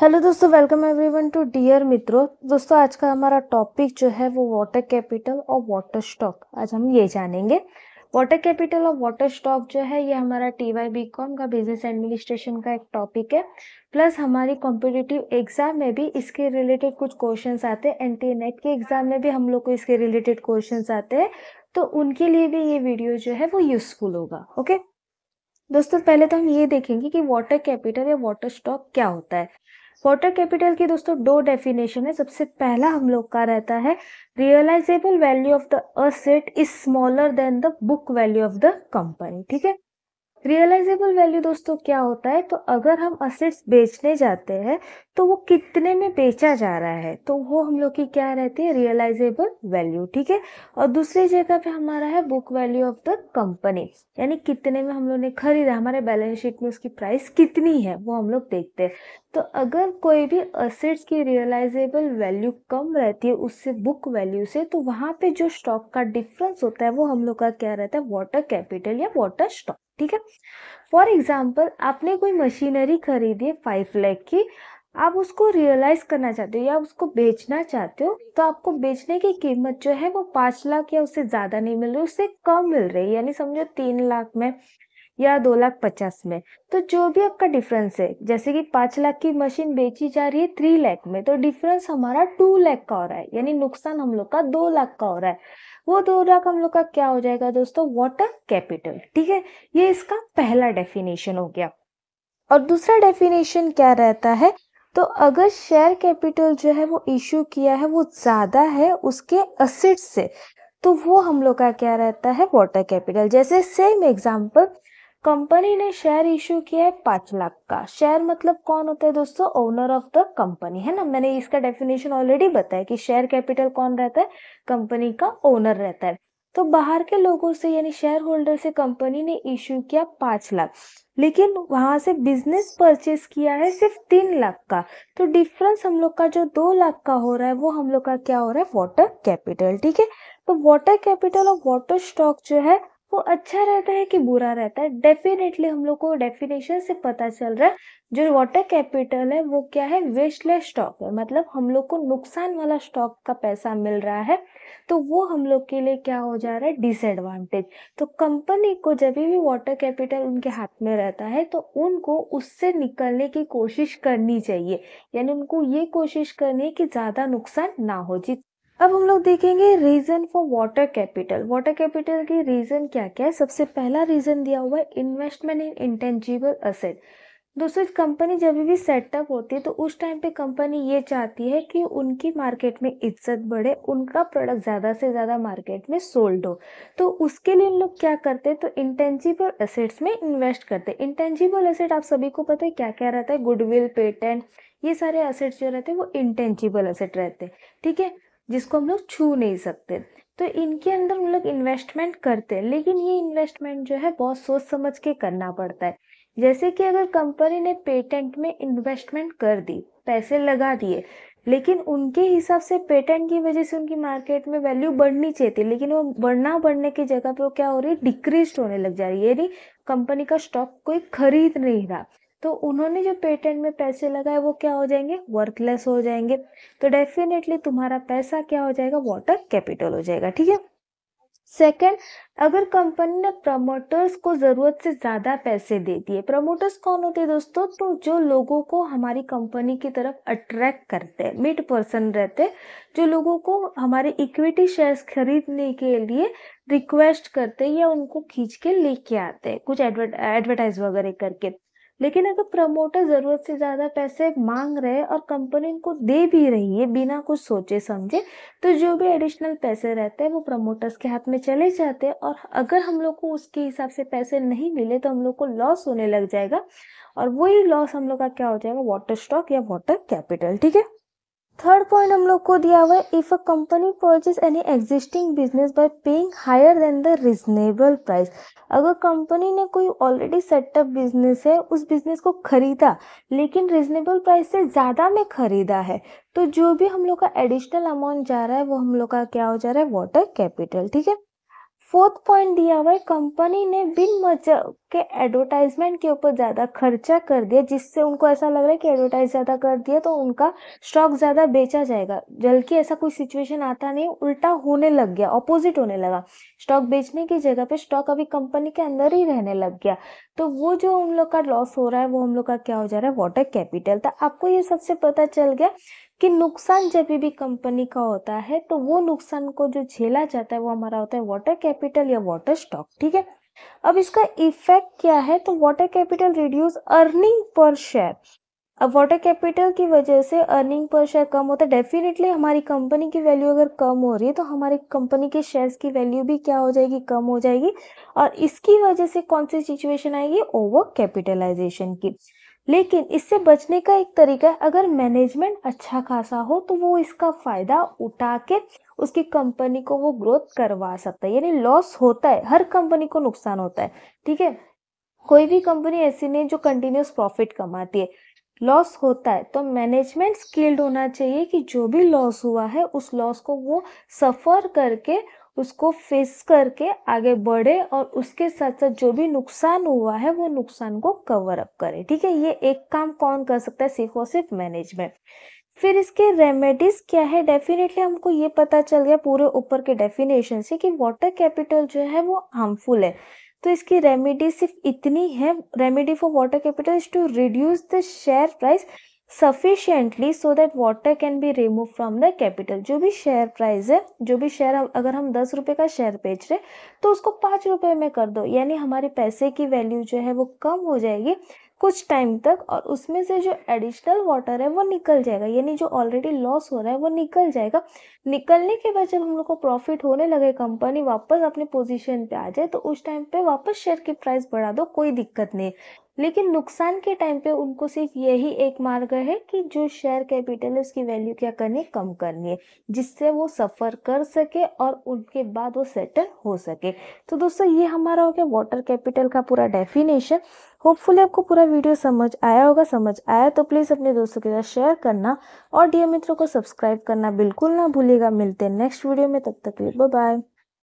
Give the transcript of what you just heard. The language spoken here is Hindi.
हेलो दोस्तों वेलकम एवरीवन टू डियर मित्रों दोस्तों आज का हमारा टॉपिक जो है वो वाटर कैपिटल और वाटर स्टॉक आज हम ये जानेंगे वाटर कैपिटल और वाटर स्टॉक जो है ये हमारा टी वाई बी कॉम का बिजनेस एडमिनिस्ट्रेशन का एक टॉपिक है प्लस हमारी कॉम्पिटिटिव एग्जाम में भी इसके रिलेटेड कुछ क्वेश्चन आते हैं एन टी नेट के एग्जाम में भी हम लोग को इसके रिलेटेड क्वेश्चन आते हैं तो उनके लिए भी ये वीडियो जो है वो यूजफुल होगा ओके दोस्तों पहले तो हम ये देखेंगे कि वाटर कैपिटल या वाटर स्टॉक क्या होता है वाटर कैपिटल की दोस्तों दो डेफिनेशन है सबसे पहला हम लोग का रहता है realisable value of the asset is smaller than the book value of the company ठीक है रियलाइजेबल वैल्यू दोस्तों क्या होता है तो अगर हम असेट्स बेचने जाते हैं तो वो कितने में बेचा जा रहा है तो वो हम लोग की क्या रहती है रियलाइजेबल वैल्यू ठीक है और दूसरी जगह पे हमारा है book value of the company यानी कितने में हम लोग ने खरीदा हमारे बैलेंस शीट में उसकी प्राइस कितनी है वो हम लोग देखते हैं तो अगर कोई भी असेट्स की रियलाइजेबल वैल्यू कम रहती है उससे बुक वैल्यू से तो वहाँ पे जो स्टॉक का डिफरेंस होता है वो हम लोग का क्या रहता है वाटर कैपिटल या वाटर स्टॉक ठीक है फॉर एग्जाम्पल आपने कोई मशीनरी खरीदी है फाइव लैख की आप उसको रियलाइज करना चाहते हो या उसको बेचना चाहते हो तो आपको बेचने की कीमत जो है वो पाँच लाख या उससे ज़्यादा नहीं मिल रही उससे कम मिल रही है यानी समझो तीन लाख में या दो लाख पचास में तो जो भी आपका डिफरेंस है जैसे कि पाँच लाख की मशीन बेची जा रही है थ्री लाख में तो डिफरेंस हमारा टू लाख का हो रहा है यानी नुकसान हम लोग का दो लाख का हो रहा है वो दो लाख हम लोग का क्या हो जाएगा दोस्तों वॉट अ कैपिटल ठीक है ये इसका पहला डेफिनेशन हो गया और दूसरा डेफिनेशन क्या रहता है तो अगर शेयर कैपिटल जो है वो इश्यू किया है वो ज़्यादा है उसके असिड से तो वो हम लोग का क्या रहता है वाटर कैपिटल जैसे सेम एग्जाम्पल कंपनी ने शेयर इशू किया है पांच लाख का शेयर मतलब कौन होता है दोस्तों ओनर ऑफ द कंपनी है ना मैंने इसका डेफिनेशन ऑलरेडी बताया कि शेयर कैपिटल कौन रहता है कंपनी का ओनर रहता है तो बाहर के लोगों से यानी शेयर होल्डर से कंपनी ने इश्यू किया पांच लाख लेकिन वहां से बिजनेस परचेस किया है सिर्फ तीन लाख का तो डिफरेंस हम लोग का जो दो लाख का हो रहा है वो हम लोग का क्या हो रहा है वाटर कैपिटल ठीक है तो वाटर कैपिटल और वाटर स्टॉक जो है वो अच्छा रहता है कि बुरा रहता है डेफिनेटली हम लोग को डेफिनेशन से पता चल रहा है जो वाटर कैपिटल है वो क्या है वेस्टलेस स्टॉक है मतलब हम लोग को नुकसान वाला स्टॉक का पैसा मिल रहा है तो वो हम लोग के लिए क्या हो जा रहा है डिसएडवांटेज तो कंपनी को जब भी वाटर कैपिटल उनके हाथ में रहता है तो उनको उससे निकलने की कोशिश करनी चाहिए यानी उनको ये कोशिश करनी है कि ज़्यादा नुकसान ना हो जी अब हम लोग देखेंगे reason for water capital water capital की रीज़न क्या क्या है सबसे पहला रीज़न दिया हुआ है इन्वेस्टमेंट इन इंटेंजिबल असेट दोस्तों कंपनी जब भी सेटअप होती है तो उस टाइम पे कंपनी ये चाहती है कि उनकी मार्केट में इज्जत बढ़े उनका प्रोडक्ट ज़्यादा से ज़्यादा मार्केट में सोल्ड हो तो उसके लिए इन लोग क्या करते हैं तो इंटेंजिबल असेट्स में इन्वेस्ट करते हैं इंटेंजिबल असेट आप सभी को पता है क्या क्या रहता है गुडविल पेटेंट ये सारे असेट्स जो रहते हैं वो इंटेंजिबल असेट रहते हैं ठीक है जिसको हम लोग छू नहीं सकते तो इनके अंदर हम लोग इन्वेस्टमेंट करते हैं लेकिन ये इन्वेस्टमेंट जो है बहुत सोच समझ के करना पड़ता है जैसे कि अगर कंपनी ने पेटेंट में इन्वेस्टमेंट कर दी पैसे लगा दिए लेकिन उनके हिसाब से पेटेंट की वजह से उनकी मार्केट में वैल्यू बढ़नी चाहिए थी लेकिन वो बढ़ना बढ़ने की जगह पे वो क्या हो रही है डिक्रीज होने लग जा रही है यानी कंपनी का स्टॉक कोई खरीद नहीं रहा तो उन्होंने जो पेटेंट में पैसे लगाए वो क्या हो जाएंगे वर्थलेस हो जाएंगे तो डेफिनेटली तुम्हारा पैसा क्या हो जाएगा वाटर कैपिटल हो जाएगा ठीक है सेकेंड अगर कंपनी ने प्रमोटर्स को ज़रूरत से ज़्यादा पैसे दे दिए प्रमोटर्स कौन होते हैं दोस्तों तो जो लोगों को हमारी कंपनी की तरफ अट्रैक्ट करते हैं मिड पर्सन रहते हैं जो लोगों को हमारे इक्विटी शेयर्स खरीदने के लिए रिक्वेस्ट करते हैं या उनको खींच के लेके आते हैं कुछ एडवर्टाइज वगैरह करके लेकिन अगर प्रमोटर ज़रूरत से ज़्यादा पैसे मांग रहे और कंपनी उनको दे भी रही है बिना कुछ सोचे समझे तो जो भी एडिशनल पैसे रहते हैं वो प्रमोटर्स के हाथ में चले जाते हैं और अगर हम लोग को उसके हिसाब से पैसे नहीं मिले तो हम लोग को लॉस होने लग जाएगा और वही लॉस हम लोग का क्या हो जाएगा वाटर स्टॉक या वाटर कैपिटल ठीक है थर्ड पॉइंट हम लोग को दिया हुआ है if a company purchase any existing business by paying higher than the reasonable price अगर कंपनी ने कोई ऑलरेडी सेटअप बिजनेस है उस बिजनेस को खरीदा लेकिन रिजनेबल प्राइस से ज़्यादा में खरीदा है तो जो भी हम लोग का एडिशनल अमाउंट जा रहा है वो हम लोग का क्या हो जा रहा है वाटर कैपिटल ठीक है फोर्थ पॉइंट दिया हुआ है कंपनी ने बिन मजब के एडवर्टाइजमेंट के ऊपर ज़्यादा खर्चा कर दिया जिससे उनको ऐसा लग रहा है कि एडवर्टाइज ज़्यादा कर दिया तो उनका स्टॉक ज़्यादा बेचा जाएगा जबकि ऐसा कोई सिचुएशन आता नहीं उल्टा होने लग गया ऑपोजिट होने लगा स्टॉक बेचने की जगह पे स्टॉक अभी कंपनी के अंदर ही रहने लग गया तो वो जो उन लोग का लॉस हो रहा है वो हम लोग का क्या हो जा रहा है वाटर कैपिटल था आपको ये सबसे पता चल गया कि नुकसान जब भी कंपनी का होता है तो वो नुकसान को जो झेला जाता है वो हमारा होता है वाटर कैपिटल या वाटर स्टॉक ठीक है अब इसका इफेक्ट क्या है तो water capital reduce earning per share अब वाटर कैपिटल की वजह से अर्निंग पर शेयर कम होता है डेफिनेटली हमारी कंपनी की वैल्यू अगर कम हो रही है तो हमारी कंपनी के शेयर्स की वैल्यू भी क्या हो जाएगी कम हो जाएगी और इसकी वजह से कौन सी सिचुएशन आएगी ओवर कैपिटलाइजेशन की लेकिन इससे बचने का एक तरीका है अगर मैनेजमेंट अच्छा खासा हो तो वो इसका फ़ायदा उठा के उसकी कंपनी को वो ग्रोथ करवा सकता है यानी लॉस होता है हर कंपनी को नुकसान होता है ठीक है कोई भी कंपनी ऐसी नहीं जो कंटिन्यूस प्रॉफिट कमाती है लॉस होता है तो मैनेजमेंट स्किल्ड होना चाहिए कि जो भी लॉस हुआ है उस लॉस को वो सफ़र करके उसको फेस करके आगे बढ़े और उसके साथ साथ जो भी नुकसान हुआ है वो नुकसान को कवर अप करे ठीक है ये एक काम कौन कर सकता है सिर्फ और सिर्फ मैनेजमेंट फिर इसके रेमेडीज क्या है डेफिनेटली हमको ये पता चल गया पूरे ऊपर के डेफिनेशन से कि वाटर कैपिटल जो है वो हार्मफुल है तो इसकी रेमेडी सिर्फ इतनी है remedy for water capital is to reduce the share price sufficiently so that water can be remove from the capital जो भी शेयर प्राइस है जो भी शेयर अगर हम दस रुपये का शेयर बेच रहे तो उसको पाँच रुपये में कर दो यानी हमारे पैसे की वैल्यू जो है वो कम हो जाएगी कुछ टाइम तक और उसमें से जो एडिशनल वाटर है वो निकल जाएगा यानी जो ऑलरेडी लॉस हो रहा है वो निकल जाएगा निकलने के बाद जब हम लोग को प्रॉफिट होने लगे कंपनी वापस अपने पोजीशन पे आ जाए तो उस टाइम पे वापस शेयर की प्राइस बढ़ा दो कोई दिक्कत नहीं लेकिन नुकसान के टाइम पे उनको सिर्फ यही एक मार्ग है कि जो शेयर कैपिटल है उसकी वैल्यू क्या करनी है कम करनी है जिससे वो सफ़र कर सके और उनके बाद वो सेटल हो सके तो दोस्तों ये हमारा हो गया वाटर कैपिटल का पूरा डेफिनेशन होपफुली आपको पूरा वीडियो समझ आया होगा समझ आया तो प्लीज़ अपने दोस्तों के साथ शेयर करना और डीएम मित्रों को सब्सक्राइब करना बिल्कुल ना भूलेगा मिलते हैं नेक्स्ट वीडियो में तब तक के लिए बाय